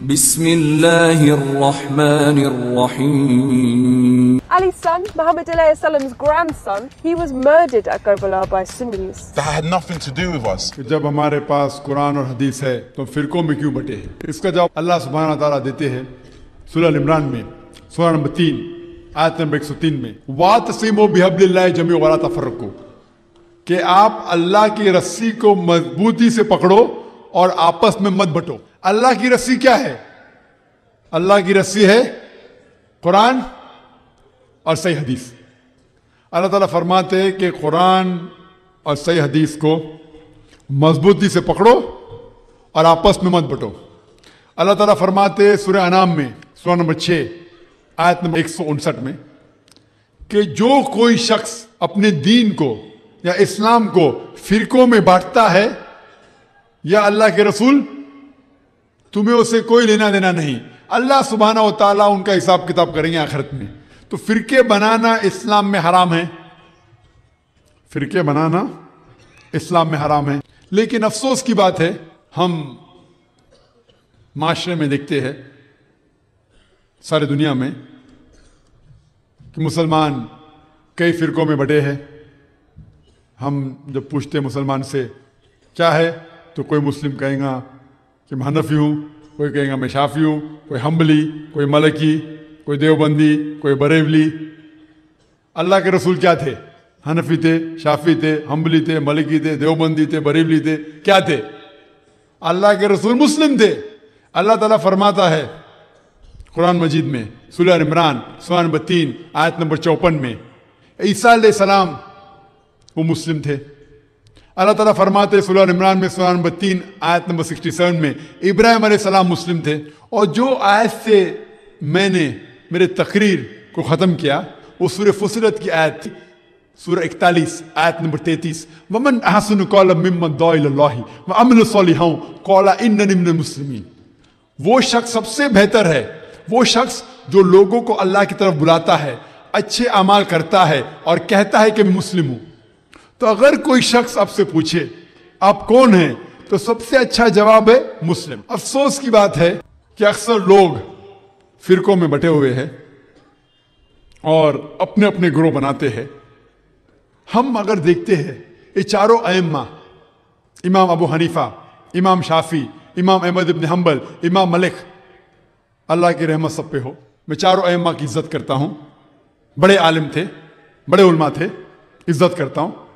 Bismillahirrahmanirrahim. Ali's son, Muhammad Alayhi's grandson, he was murdered at Karbala by Sunnis. That had nothing to do with us. कि जब हमारे पास कुरान और हदीस है तो फिरकों में क्यों बटे हैं इसका जवाब अल्लाह सुबहाना तआला देते हैं सूरह इमरान में सूरह नंबर तीन आयत नंबर एक सौ तीन में वा तसीम बिहबल्ला जमी वाला तफरको कि आप अल्लाह की रस्सी को मजबूती से पकड़ो और आपस में मत बटो अल्लाह की रस्सी क्या है अल्लाह की रस्सी है कुरान और सही हदीस अल्लाह ताला फरमाते हैं कि कुरान और सही हदीस को मजबूती से पकड़ो और आपस में मत बटो अल्लाह ताला फरमाते सूर्य अनाम में सूर्य नंबर छः आयत नंबर एक में कि जो कोई शख्स अपने दीन को या इस्लाम को फिरकों में बांटता है या अल्लाह के रसूल तुम्हें उसे कोई लेना देना नहीं अल्लाह सुबहाना ताला उनका हिसाब किताब करेंगे आखिरत में तो फिरके बनाना इस्लाम में हराम है फिरके बनाना इस्लाम में हराम है लेकिन अफसोस की बात है हम माशरे में देखते हैं सारी दुनिया में कि मुसलमान कई फिरकों में बटे हैं हम जब पूछते मुसलमान से क्या है तो कोई मुस्लिम कहेगा कि मैं हनफी हूँ कोई कहेगा मैं शाफी हूँ कोई हम्बली कोई मलकी कोई देवबंदी कोई बरेवली अल्लाह के रसूल क्या थे हनफी थे शाफी थे हम्बली थे मलकी थे देवबंदी थे बरेवली थे क्या थे अल्लाह के रसूल मुस्लिम थे अल्लाह ताला फरमाता है कुरान मजीद में सुलह इमरान सुहान बतीन आयत नंबर चौपन में ईसा सलाम वो मुस्लिम थे अल्लाह ताला फरमाते सुलह इमरान में सुलान नंबर तीन आयत नंबर सिक्सटी सेवन में इब्राहिम सलाम मुस्लिम थे और जो आयत से मैंने मेरे तकरीर को ख़त्म किया वो सूर फुसरत की आयत थी सूर्य इकतालीस आयत नंबर तैतीस वमन अहसन कौल ममन व अमन कौला इन निम्न मुस्लिम वो शख्स सबसे बेहतर है वो शख्स जो लोगों को अल्लाह की तरफ बुलाता है अच्छे अमाल करता है और कहता है कि मैं मुस्लिम हूँ तो अगर कोई शख्स आपसे पूछे आप कौन हैं तो सबसे अच्छा जवाब है मुस्लिम अफसोस की बात है कि अक्सर लोग फिरकों में बटे हुए हैं और अपने अपने ग्रोह बनाते हैं हम अगर देखते हैं ये चारों अयम्मा इमाम अबू हनीफा इमाम शाफी इमाम अहमद इबन हम्बल इमाम मलिक अल्लाह की रहमत सब पे हो मैं चारों अयम्मा की इज्जत करता हूँ बड़े आलिम थे बड़े उलमा थे इज्जत करता हूँ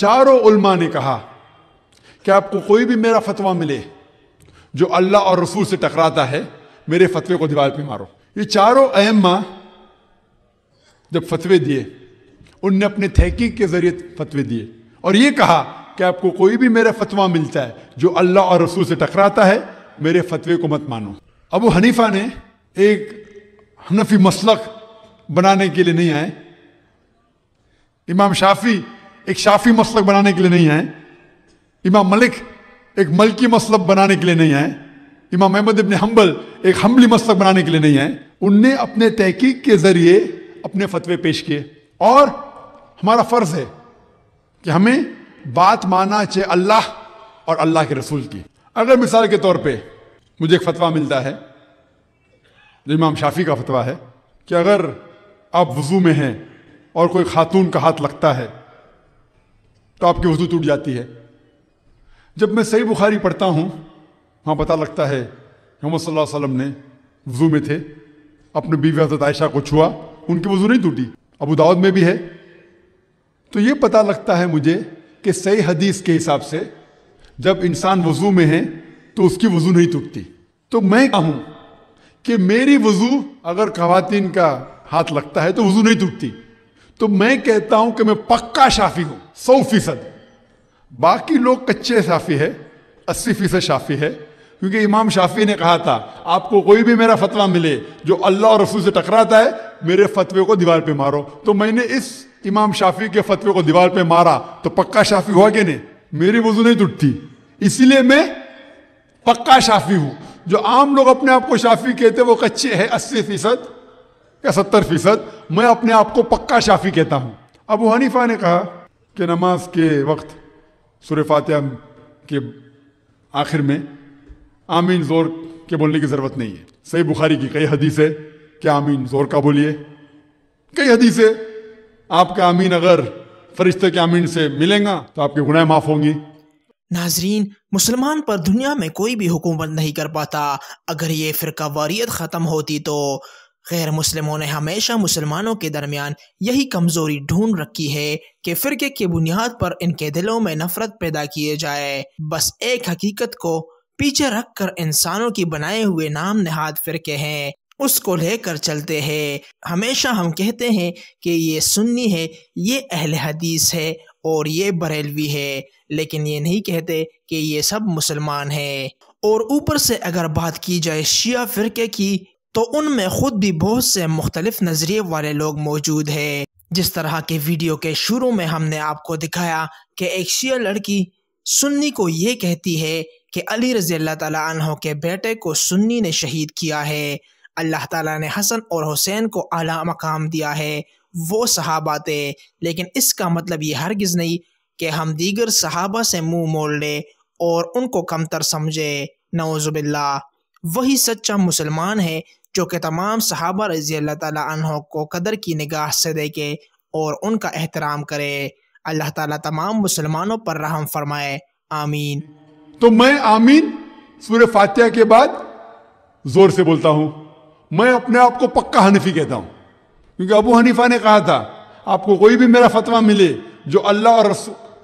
चारों उलमा ने कहा कि आपको कोई भी मेरा फतवा मिले जो अल्लाह और रसूल से टकराता है मेरे फतवे को दीवार पे मारो ये चारों अहम जब फतवे दिए उनने अपने तहकीक के जरिए फतवे दिए और ये कहा कि आपको कोई भी मेरा फतवा मिलता है जो अल्लाह और रसूल से टकराता है मेरे फतवे को मत मानो अबू हनीफा ने एक हनफी मसलक बनाने के लिए नहीं आए इमाम शाफी एक शाफी मसलक बनाने के लिए नहीं आए इमाम मलिक एक मलकी मसलक बनाने के लिए नहीं आए इमाम अहमद इबन हम्बल एक हम्बली मसलक बनाने के लिए नहीं आए उनने अपने तहकीक के ज़रिए अपने फतवे पेश किए और हमारा फ़र्ज़ है कि हमें बात मानना चाहे अल्लाह और अल्लाह के रसूल की अगर मिसाल के तौर पे मुझे एक फतवा मिलता है जो इमाम शाफी का फतवा है कि अगर आप वज़ू में हैं और कोई खातून का हाथ लगता है तो आपकी वजू टूट जाती है जब मैं सही बुखारी पढ़ता हूँ वहाँ पता लगता है मोहम्मद वसल्लम ने वजू में थे अपने बीवी हजरत आयशा को छुआ उनकी वजू नहीं टूटी अबू दाऊद में भी है तो ये पता लगता है मुझे कि सही हदीस के हिसाब से जब इंसान वजू में है तो उसकी वजू नहीं टूटती तो मैं कहूँ कि मेरी वजू अगर खातन का हाथ लगता है तो वजू नहीं टूटती तो मैं कहता हूं कि मैं पक्का शाफी हूं सौ फीसद बाकी लोग कच्चे शाफी है अस्सी फीसद शाफी है क्योंकि इमाम शाफी ने कहा था आपको कोई भी मेरा फतवा मिले जो अल्लाह और रसूल से टकराता है मेरे फतवे को दीवार पे मारो तो मैंने इस इमाम शाफी के फतवे को दीवार पे मारा तो पक्का शाफी हुआ कि नहीं मेरी वजू नहीं टूटती इसीलिए मैं पक्का शाफी हूं जो आम लोग अपने आप को शाफी कहते हैं वो कच्चे है अस्सी फीसद या सत्तर फीसद मैं अपने आप को पक्का शाफी कहता हूँ अबू हनीफा ने कहा कि नमाज के वक्त सुर फातह के आखिर में आमीन जोर के बोलने की ज़रूरत नहीं है सही बुखारी की कई हदीस है कि आमीन जोर का बोलिए कई हदीस है आपका आमीन अगर फरिश्ते के आमीन से मिलेगा तो आपके गुनाह माफ होंगी नाजरीन मुसलमान पर दुनिया में कोई भी हुकूमत नहीं कर पाता अगर ये फिर वारियत ख़त्म होती तो गैर मुसलमों ने हमेशा मुसलमानों के दरमियान यही कमज़ोरी ढूंढ रखी है कि फ़िरके की बुनियाद पर इनके दिलों में नफरत पैदा किए जाए बस एक हकीकत को पीछे रख कर इंसानों की बनाए हुए नाम नहाद फ़िरके हैं उसको लेकर चलते हैं हमेशा हम कहते हैं कि ये सुन्नी है ये अहल हदीस है और ये बरेलवी है लेकिन ये नहीं कहते कि ये सब मुसलमान हैं और ऊपर से अगर बात की जाए शिया फ़िरके की तो उनमें खुद भी बहुत से मुख्तलिफ नज़रिए वाले लोग मौजूद है जिस तरह के वीडियो के शुरू में हमने आपको दिखाया कि एक शिया लड़की सुन्नी को ये कहती है कि अली रजी अल्लाह तहों के बेटे को सुन्नी ने शहीद किया है अल्लाह ताला ने हसन और हुसैन को आला मकाम दिया है वो सहाबा थे लेकिन इसका मतलब ये हरगिज़ नहीं कि हम दीगर सहाबा से मुंह मोड़ लें और उनको कमतर समझे नवजुबिल्ला वही सच्चा मुसलमान है जो कि तमाम सहाबा रजी अल्लाह को कदर की निगाह से देखे और उनका एहतराम करे अल्लाह ताला तमाम मुसलमानों पर रहम फरमाए आमीन तो मैं आमीन सूर्य फातिहा के बाद जोर से बोलता हूँ मैं अपने आप को पक्का हनफी कहता हूँ क्योंकि अबू हनीफा ने कहा था आपको कोई भी मेरा फतवा मिले जो अल्लाह और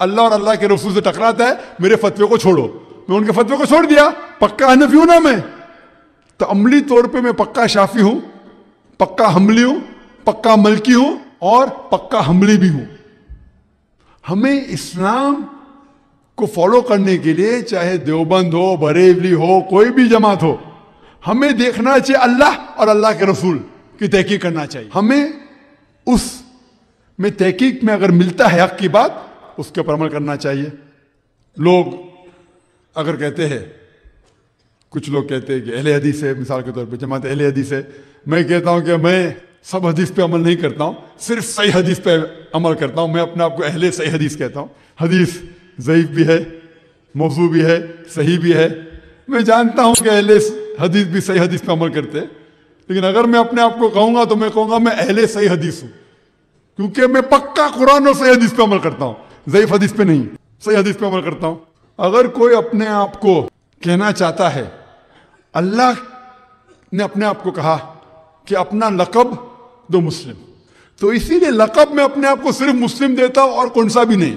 अल्लाह और अल्लाह के रसूल से टकराता है मेरे फतवे को छोड़ो मैं उनके फतवे को छोड़ दिया पक्का हनफी हूँ ना मैं तो अमली तौर पे मैं पक्का शाफी हूं पक्का हमली हूं पक्का मलकी हूं और पक्का हमली भी हूं हमें इस्लाम को फॉलो करने के लिए चाहे देवबंद हो बरेवली हो कोई भी जमात हो हमें देखना चाहिए अल्लाह और अल्लाह के रसूल की तहकीक करना चाहिए हमें उस में तहकीक में अगर मिलता है हक की बात उसके ऊपर अमल करना चाहिए लोग अगर कहते हैं कुछ लोग कहते हैं कि अहले हदीस है मिसाल के तौर पर जमात अहले हदीस है मैं कहता हूँ कि मैं सब हदीस पे अमल नहीं करता हूँ सिर्फ सही हदीस पे अमल करता हूँ मैं अपने आप को अहले सही हदीस कहता हूँ हदीस ज़यीफ़ भी है मौजू भी है सही भी है मैं जानता हूँ कि अहले हदीस भी सही हदीस पे अमल करते हैं लेकिन अगर मैं अपने आप को कहूँगा तो मैं कहूँगा मैं अहले सही हदीस हूँ क्योंकि मैं पक्का कुरान और सही हदीस पे अमल करता हूँ ज़ईफ़ हदीस पे नहीं सही हदीस पे अमल करता हूँ अगर कोई अपने आप को कहना चाहता है अल्लाह ने अपने आप को कहा कि अपना लकब दो मुस्लिम तो इसीलिए लकब में अपने आप को सिर्फ मुस्लिम देता और कौन सा भी नहीं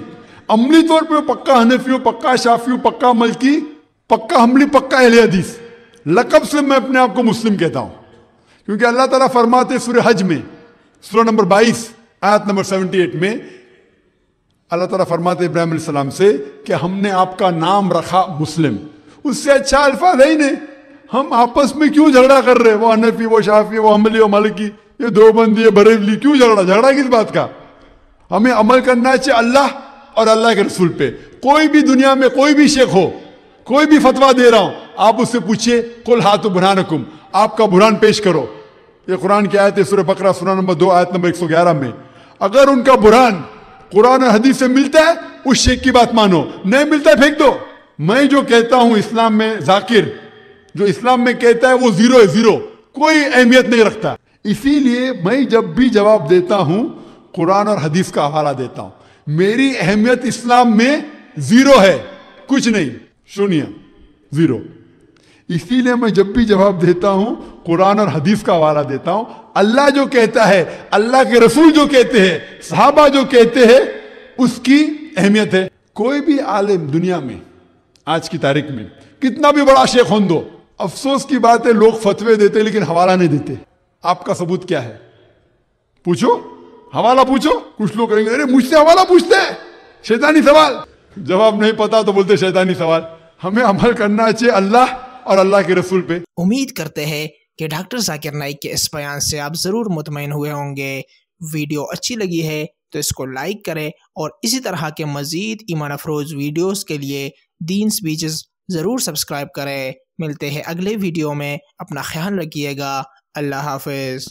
अमली तौर पे पक्का हनफी पक्का शाफी पक्का मलकी पक्का हमली पक्का अहल लकब से मैं अपने आप को मुस्लिम कहता हूँ क्योंकि अल्लाह तला फरमाते सुर हज में सुर नंबर 22 आयत नंबर 78 में अल्लाह तला फरमाते इब्राहिम से कि हमने आपका नाम रखा मुस्लिम उससे अच्छा अल्फाज है ही नहीं हम आपस में क्यों झगड़ा कर रहे हैं वो अनफी वो शाफी वो अमली वो मलकी ये बंदी है बरेली क्यों झगड़ा झगड़ा किस बात का हमें अमल करना चाहिए अल्लाह और अल्लाह के रसूल पे कोई भी दुनिया में कोई भी शेख हो कोई भी फतवा दे रहा हूं आप उससे पूछिए कुल हाथ बुरहानकुम आपका बुरहान पेश करो ये कुरान की आयत है सुर बकरा नंबर दो आयत नंबर एक में अगर उनका बुरहान कुरान और हदीस से मिलता है उस शेख की बात मानो नहीं मिलता फेंक दो मैं जो कहता हूं इस्लाम में जाकिर जो इस्लाम में कहता है वो जीरो है जीरो कोई अहमियत नहीं रखता इसीलिए मैं जब भी जवाब देता हूं कुरान और हदीस का हवाला देता हूं मेरी अहमियत इस्लाम में जीरो है कुछ नहीं शून्य जीरो इसीलिए मैं जब भी जवाब देता हूं कुरान और हदीस का हवाला देता हूं अल्लाह जो कहता है अल्लाह के रसूल जो कहते हैं साहबा जो कहते हैं उसकी अहमियत है कोई भी आलिम दुनिया में आज की तारीख में कितना भी बड़ा शेख हों दो अफसोस की बात है लोग फतवे देते लेकिन हवाला नहीं देते आपका सबूत क्या है पूछो हवाला पूछो कुछ लोग कहेंगे अरे मुझसे हवाला पूछते हैं शैतानी सवाल जवाब नहीं पता तो बोलते शैतानी सवाल हमें अमल करना चाहिए अल्लाह और अल्लाह के रसूल पे उम्मीद करते हैं कि डॉक्टर जाकिर नाइक के इस बयान से आप ज़रूर मुतमिन हुए होंगे वीडियो अच्छी लगी है तो इसको लाइक करें और इसी तरह के मज़ीद ईमान अफरोज़ वीडियोज़ के लिए दीन स्पीचेस ज़रूर सब्सक्राइब करें मिलते हैं अगले वीडियो में अपना ख्याल रखिएगा अल्लाह हाफिज़